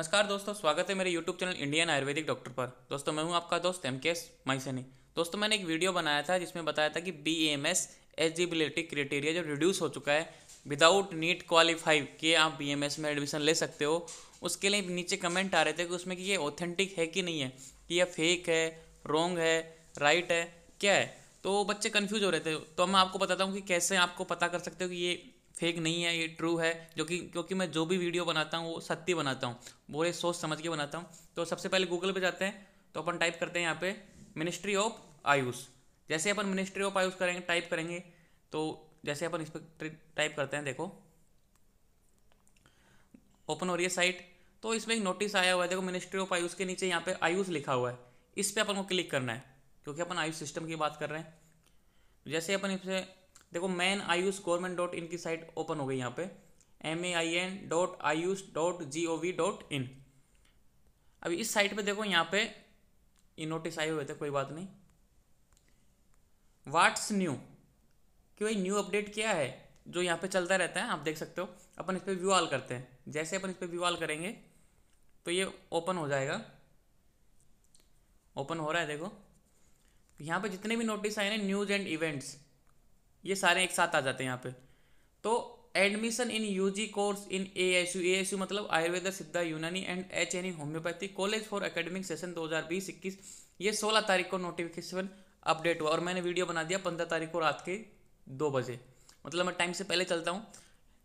नमस्कार दोस्तों स्वागत है मेरे YouTube channel Indian ayurvedic doctor पर दोस्तों मैं हूं आपका दोस्त एम के एस दोस्तों मैंने एक वीडियो बनाया था जिसमें बताया था कि B M S eligibility criteria जो रिड्यूस हो चुका है विदाउट नीट क्वालिफाई कि आप बी एम एस में एडमिशन ले सकते हो उसके लिए नीचे कमेंट आ रहे थे कि उसमें कि ये ऑथेंटिक है कि नहीं है कि यह फेक है रॉन्ग है राइट है क्या है तो बच्चे कन्फ्यूज हो रहे थे तो मैं आपको बताता हूँ कि कैसे आपको पता कर सकते हो कि ये फेक नहीं है ये ट्रू है जो कि क्योंकि मैं जो भी वीडियो बनाता हूँ वो सत्य बनाता हूँ बोले सोच समझ के बनाता हूँ तो सबसे पहले गूगल पे जाते हैं तो अपन टाइप करते हैं यहाँ पे मिनिस्ट्री ऑफ आयुष जैसे अपन मिनिस्ट्री ऑफ आयुष करेंगे टाइप करेंगे तो जैसे अपन इस पर टाइप करते हैं देखो ओपन हो रही है साइट तो इसमें एक नोटिस आया हुआ है देखो मिनिस्ट्री ऑफ आयुष के नीचे यहाँ पे आयुष लिखा हुआ है इस पर अपन को क्लिक करना है क्योंकि अपन आयुष सिस्टम की बात कर रहे हैं जैसे अपन इसे देखो main Ayush government dot in की साइट ओपन हो गई यहाँ पे M A I N dot Ayush dot G O V dot in अब इस साइट पे देखो यहाँ पे ये नोटिस आए हुए थे कोई बात नहीं वाट्स न्यू कि भाई न्यू अपडेट क्या है जो यहाँ पे चलता रहता है आप देख सकते हो अपन इस पर व्यू आल करते हैं जैसे अपन इस पर व्यू आल करेंगे तो ये ओपन हो जाएगा ओपन हो रहा है देखो यहाँ पे जितने भी नोटिस आए ना न्यूज एंड इवेंट्स ये सारे एक साथ आ जाते हैं यहाँ पे तो admission in UG course in A S U A S U मतलब Ayurveda Siddha Unani and H N E homeopathy college for academic session 2020-21 ये 16 तारीख को नोटिफिकेशन अपडेट हुआ और मैंने वीडियो बना दिया 15 तारीख को रात के दो बजे मतलब मैं टाइम से पहले चलता हूँ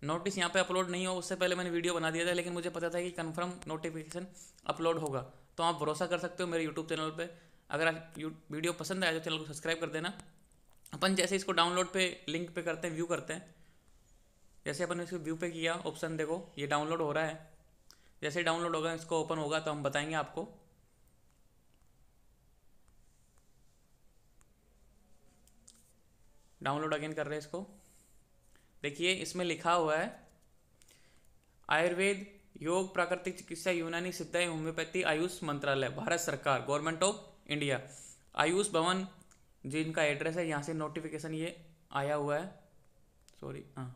नोटिस यहाँ पे अपलोड नहीं हो उससे पहले मैंने वीडियो बना दिया था लेकिन मुझे पता था कि कन्फर्म नोटिफिकेशन अपलोड होगा तो आप भरोसा कर सकते हो मेरे यूट्यूब चैनल पर अगर आप वीडियो पसंद आया तो चैनल को सब्सक्राइब कर देना अपन जैसे इसको डाउनलोड पे लिंक पे करते हैं व्यू करते हैं जैसे अपन इसको व्यू पे किया ऑप्शन देखो ये डाउनलोड हो रहा है जैसे डाउनलोड होगा इसको ओपन होगा तो हम बताएंगे आपको डाउनलोड अगेन कर रहे हैं इसको देखिए इसमें लिखा हुआ है आयुर्वेद योग प्राकृतिक चिकित्सा यूनानी सिद्धाई होम्योपैथी आयुष मंत्रालय भारत सरकार गवर्नमेंट ऑफ इंडिया आयुष भवन जो इनका एड्रेस है यहाँ से नोटिफिकेशन ये आया हुआ है सॉरी हाँ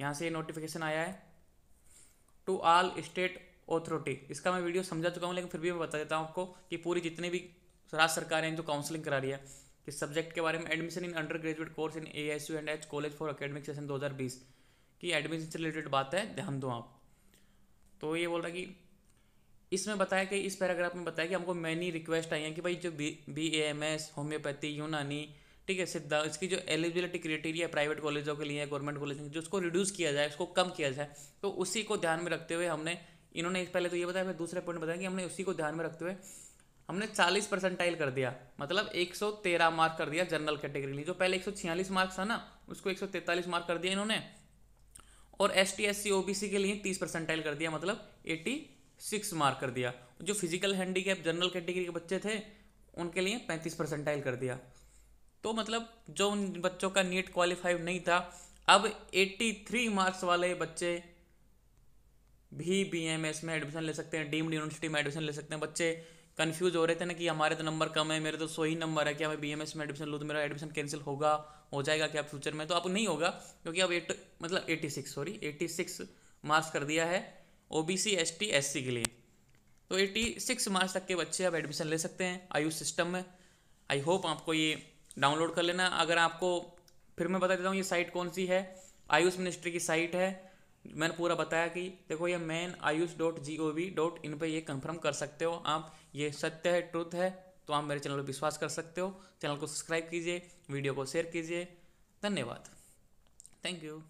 यहाँ से ये नोटिफिकेशन आया है टू ऑल स्टेट ऑथोरिटी इसका मैं वीडियो समझा चुका हूँ लेकिन फिर भी मैं बता देता हूँ आपको कि पूरी जितने भी राज्य सरकारें हैं जो काउंसलिंग करा रही है इस सब्जेक्ट के बारे में admission in undergraduate course in A S U and H college for academic session दो हज़ार बीस की एडमिशन से रिलेटेड बात है ध्यान दो आप तो ये बोल रहा है कि इसमें बताया कि इस पैराग्राफ में बताया कि हमको मैनी रिक्वेस्ट आई हैं कि भाई जो B B A M S homeopathy Unani ठीक है सिद्धा इसकी जो एलिजिबिलिटी क्राइटेरिया प्राइवेट कॉलेजों के लिए गवर्नमेंट कॉलेज जो उसको रिड्यूस किया जाए उसको कम किया जाए तो उसी को ध्यान में रखते हुए हमने इन्होंने पहले तो ये बताया फिर दूसरे पॉइंट बताया कि हमने उसी को ध्यान में रखते हुए हमने चालीस परसेंटाइल कर दिया मतलब एक सौ तेरह मार्क कर दिया जनरल कैटेगरी के लिए जो पहले छियालीस मार्क्स था ना उसको एक सौ तैंतालीस मार्क कर दिया इन्होंने और S T S C O B C के लिए तीस परसेंटाइल कर दिया मतलब एटी सिक्स मार्क कर दिया जो फिजिकल हैंडीकैप जनरल कैटेगरी के बच्चे थे उनके लिए पैंतीस परसेंटाइल कर दिया तो मतलब जो उन बच्चों का नीट क्वालिफाइव नहीं था अब 83 मार्क्स वाले बच्चे भी एस में एडमिशन ले सकते हैं डीम्ड यूनिवर्सिटी में एडमिशन ले सकते हैं बच्चे कन्फ्यूज हो रहे थे ना कि हमारे तो नंबर कम है मेरे तो सो ही नंबर है क्या मैं बी में एडमिशन लूँ तो मेरा एडमिशन कैंसिल होगा हो जाएगा क्या फ्यूचर में तो अब नहीं होगा क्योंकि अब एट मतलब eighty six sorry eighty six marks कर दिया है O B C S T S C के लिए तो एट्टी सिक्स मार्च तक के बच्चे अब एडमिशन ले सकते हैं आयुष सिस्टम में आई होप आपको ये डाउनलोड कर लेना अगर आपको फिर मैं बता देता हूँ ये साइट कौन सी है आयुष मिनिस्ट्री की साइट है मैंने पूरा बताया कि देखो ये main Ayush dot G O V dot in पर ये कंफर्म कर सकते हो आप ये सत्य है ट्रुथ है तो आप मेरे चैनल पर विश्वास कर सकते हो चैनल को सब्सक्राइब कीजिए वीडियो को शेयर कीजिए धन्यवाद थैंक यू